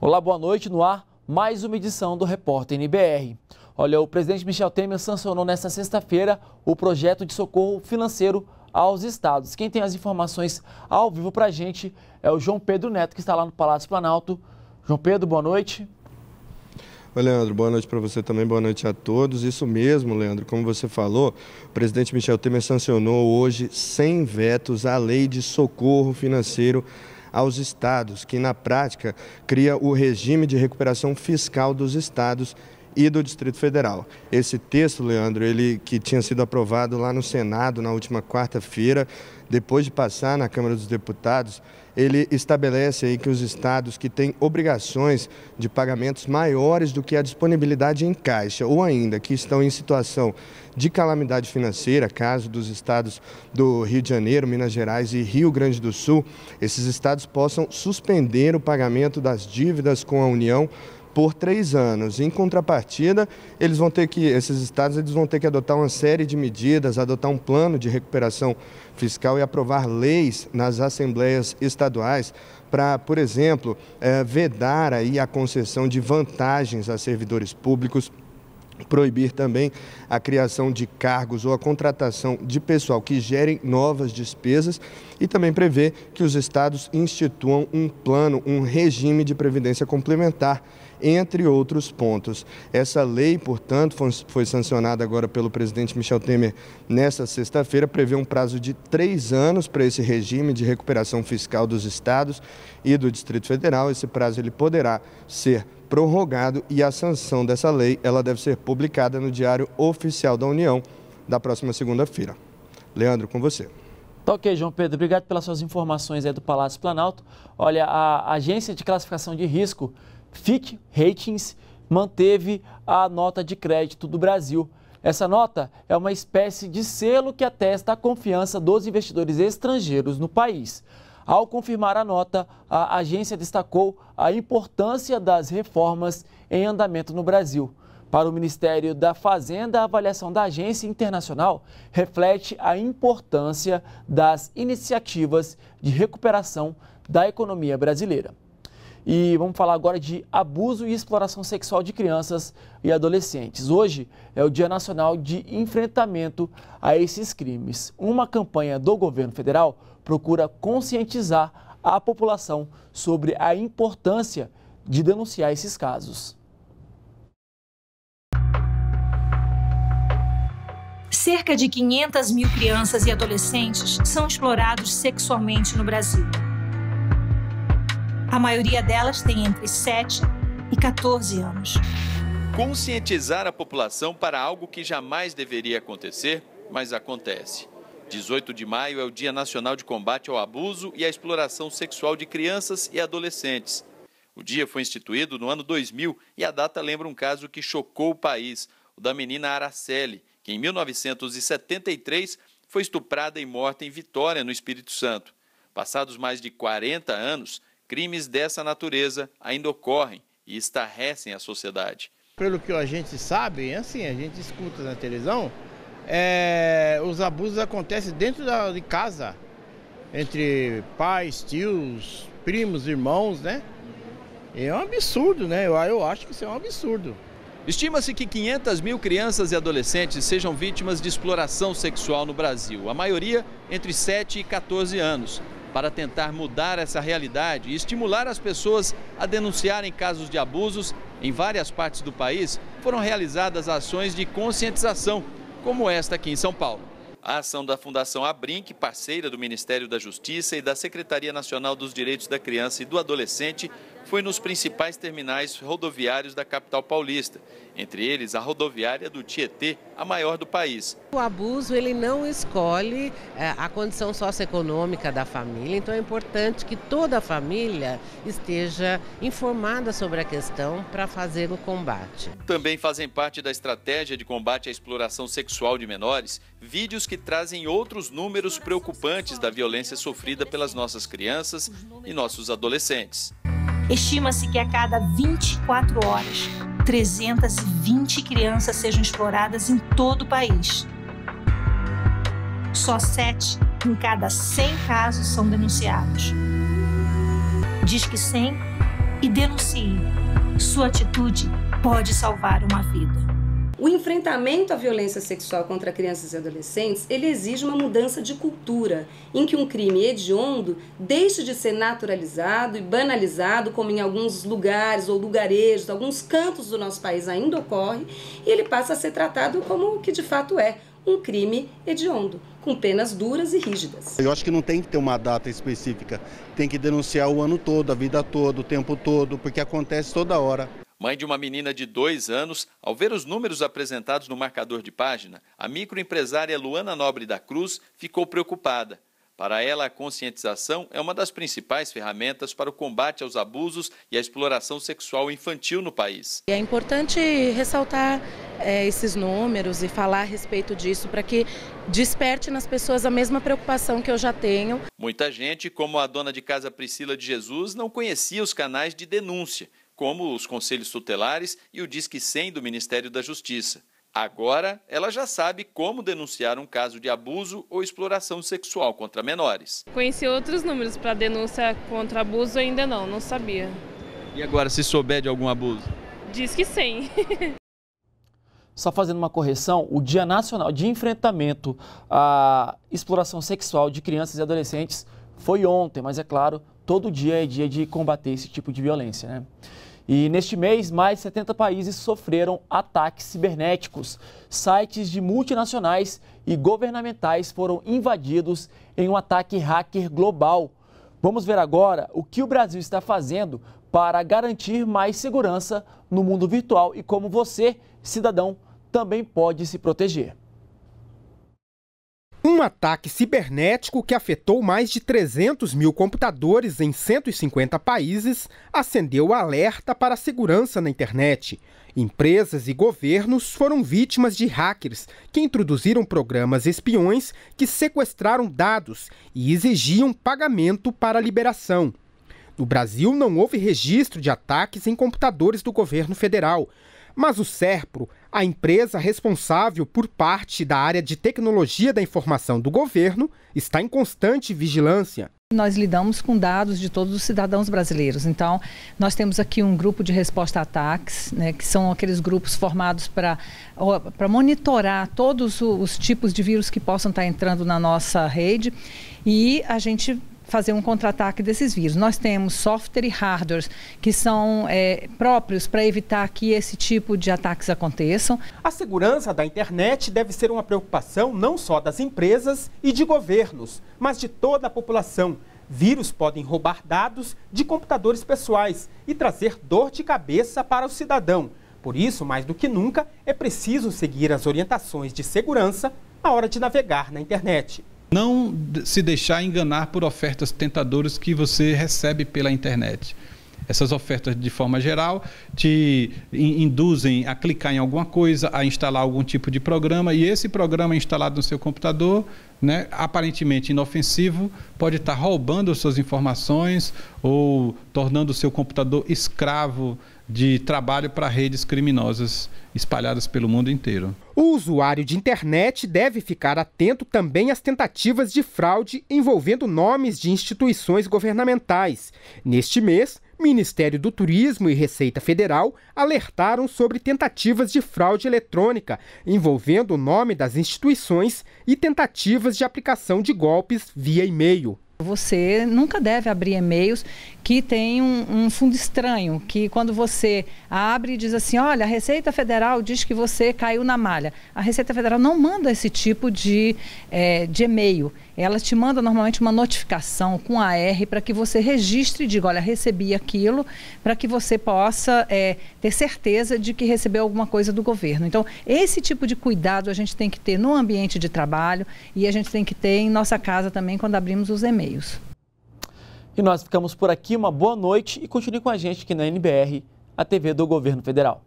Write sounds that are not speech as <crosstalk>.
Olá, boa noite. No ar, mais uma edição do Repórter NBR. Olha, o presidente Michel Temer sancionou nesta sexta-feira o projeto de socorro financeiro aos estados. Quem tem as informações ao vivo para a gente é o João Pedro Neto, que está lá no Palácio Planalto. João Pedro, boa noite. Oi, Leandro, boa noite para você também, boa noite a todos. Isso mesmo, Leandro, como você falou, o presidente Michel Temer sancionou hoje sem vetos a lei de socorro financeiro aos estados, que na prática cria o regime de recuperação fiscal dos estados e do Distrito Federal. Esse texto, Leandro, ele que tinha sido aprovado lá no Senado na última quarta-feira, depois de passar na Câmara dos Deputados, ele estabelece aí que os estados que têm obrigações de pagamentos maiores do que a disponibilidade em caixa ou ainda que estão em situação de calamidade financeira, caso dos estados do Rio de Janeiro, Minas Gerais e Rio Grande do Sul, esses estados possam suspender o pagamento das dívidas com a União por três anos. Em contrapartida, eles vão ter que, esses estados eles vão ter que adotar uma série de medidas, adotar um plano de recuperação fiscal e aprovar leis nas assembleias estaduais para, por exemplo, é, vedar aí a concessão de vantagens a servidores públicos proibir também a criação de cargos ou a contratação de pessoal que gerem novas despesas e também prever que os estados instituam um plano, um regime de previdência complementar entre outros pontos. Essa lei, portanto, foi sancionada agora pelo presidente Michel Temer nesta sexta-feira, prevê um prazo de três anos para esse regime de recuperação fiscal dos estados e do Distrito Federal. Esse prazo ele poderá ser prorrogado e a sanção dessa lei ela deve ser publicada no Diário Oficial da União da próxima segunda-feira. Leandro, com você. Tá ok, João Pedro. Obrigado pelas suas informações aí do Palácio Planalto. Olha, a Agência de Classificação de Risco Fitch Ratings manteve a nota de crédito do Brasil. Essa nota é uma espécie de selo que atesta a confiança dos investidores estrangeiros no país. Ao confirmar a nota, a agência destacou a importância das reformas em andamento no Brasil. Para o Ministério da Fazenda, a avaliação da agência internacional reflete a importância das iniciativas de recuperação da economia brasileira. E vamos falar agora de abuso e exploração sexual de crianças e adolescentes. Hoje é o Dia Nacional de Enfrentamento a esses crimes. Uma campanha do governo federal procura conscientizar a população sobre a importância de denunciar esses casos. Cerca de 500 mil crianças e adolescentes são explorados sexualmente no Brasil. A maioria delas tem entre 7 e 14 anos. Conscientizar a população para algo que jamais deveria acontecer, mas acontece. 18 de maio é o Dia Nacional de Combate ao Abuso e à Exploração Sexual de Crianças e Adolescentes. O dia foi instituído no ano 2000 e a data lembra um caso que chocou o país, o da menina Araceli, que em 1973 foi estuprada e morta em Vitória, no Espírito Santo. Passados mais de 40 anos, crimes dessa natureza ainda ocorrem e estarrecem a sociedade. Pelo que a gente sabe, assim, a gente escuta na televisão, é, os abusos acontecem dentro da, de casa, entre pais, tios, primos, irmãos, né? É um absurdo, né? Eu, eu acho que isso é um absurdo. Estima-se que 500 mil crianças e adolescentes sejam vítimas de exploração sexual no Brasil, a maioria entre 7 e 14 anos para tentar mudar essa realidade e estimular as pessoas a denunciarem casos de abusos, em várias partes do país foram realizadas ações de conscientização, como esta aqui em São Paulo. A ação da Fundação Abrinq, parceira do Ministério da Justiça e da Secretaria Nacional dos Direitos da Criança e do Adolescente, foi nos principais terminais rodoviários da capital paulista entre eles a rodoviária do Tietê, a maior do país. O abuso ele não escolhe eh, a condição socioeconômica da família, então é importante que toda a família esteja informada sobre a questão para fazer o combate. Também fazem parte da estratégia de combate à exploração sexual de menores vídeos que trazem outros números preocupantes da violência sofrida pelas nossas crianças e nossos adolescentes. Estima-se que a cada 24 horas 320 crianças sejam exploradas em todo o país. Só 7 em cada 100 casos são denunciados. Diz que 100 e denuncie. Sua atitude pode salvar uma vida. O enfrentamento à violência sexual contra crianças e adolescentes, ele exige uma mudança de cultura, em que um crime hediondo deixe de ser naturalizado e banalizado, como em alguns lugares ou lugarejos, alguns cantos do nosso país ainda ocorre, e ele passa a ser tratado como o que de fato é, um crime hediondo, com penas duras e rígidas. Eu acho que não tem que ter uma data específica, tem que denunciar o ano todo, a vida toda, o tempo todo, porque acontece toda hora. Mãe de uma menina de dois anos, ao ver os números apresentados no marcador de página, a microempresária Luana Nobre da Cruz ficou preocupada. Para ela, a conscientização é uma das principais ferramentas para o combate aos abusos e à exploração sexual infantil no país. É importante ressaltar é, esses números e falar a respeito disso para que desperte nas pessoas a mesma preocupação que eu já tenho. Muita gente, como a dona de casa Priscila de Jesus, não conhecia os canais de denúncia como os conselhos tutelares e o Disque 100 do Ministério da Justiça. Agora, ela já sabe como denunciar um caso de abuso ou exploração sexual contra menores. Conheci outros números para denúncia contra abuso, ainda não, não sabia. E agora, se souber de algum abuso? Diz que sim. <laughs> Só fazendo uma correção, o Dia Nacional de Enfrentamento à Exploração Sexual de Crianças e Adolescentes foi ontem, mas é claro, todo dia é dia de combater esse tipo de violência, né? E neste mês, mais de 70 países sofreram ataques cibernéticos. Sites de multinacionais e governamentais foram invadidos em um ataque hacker global. Vamos ver agora o que o Brasil está fazendo para garantir mais segurança no mundo virtual e como você, cidadão, também pode se proteger. Um ataque cibernético que afetou mais de 300 mil computadores em 150 países acendeu alerta para a segurança na internet. Empresas e governos foram vítimas de hackers que introduziram programas espiões que sequestraram dados e exigiam pagamento para a liberação. No Brasil, não houve registro de ataques em computadores do governo federal, mas o SERPRO a empresa responsável por parte da área de tecnologia da informação do governo está em constante vigilância. Nós lidamos com dados de todos os cidadãos brasileiros. Então, nós temos aqui um grupo de resposta a ataques, né, que são aqueles grupos formados para monitorar todos os tipos de vírus que possam estar entrando na nossa rede. E a gente fazer um contra-ataque desses vírus. Nós temos software e hardware que são é, próprios para evitar que esse tipo de ataques aconteçam. A segurança da internet deve ser uma preocupação não só das empresas e de governos, mas de toda a população. Vírus podem roubar dados de computadores pessoais e trazer dor de cabeça para o cidadão. Por isso, mais do que nunca, é preciso seguir as orientações de segurança na hora de navegar na internet. Não se deixar enganar por ofertas tentadoras que você recebe pela internet. Essas ofertas, de forma geral, te induzem a clicar em alguma coisa, a instalar algum tipo de programa, e esse programa instalado no seu computador, né, aparentemente inofensivo, pode estar roubando as suas informações ou tornando o seu computador escravo de trabalho para redes criminosas espalhadas pelo mundo inteiro. O usuário de internet deve ficar atento também às tentativas de fraude envolvendo nomes de instituições governamentais. Neste mês, Ministério do Turismo e Receita Federal alertaram sobre tentativas de fraude eletrônica envolvendo o nome das instituições e tentativas de aplicação de golpes via e-mail. Você nunca deve abrir e-mails que tem um, um, fundo estranho, que quando você abre e diz assim, olha, a Receita Federal diz que você caiu na malha. A Receita Federal não manda esse tipo de, é, de e-mail ela te manda normalmente uma notificação com a AR para que você registre e diga, olha, recebi aquilo, para que você possa é, ter certeza de que recebeu alguma coisa do governo. Então, esse tipo de cuidado a gente tem que ter no ambiente de trabalho e a gente tem que ter em nossa casa também quando abrimos os e-mails. E nós ficamos por aqui, uma boa noite e continue com a gente aqui na NBR, a TV do Governo Federal.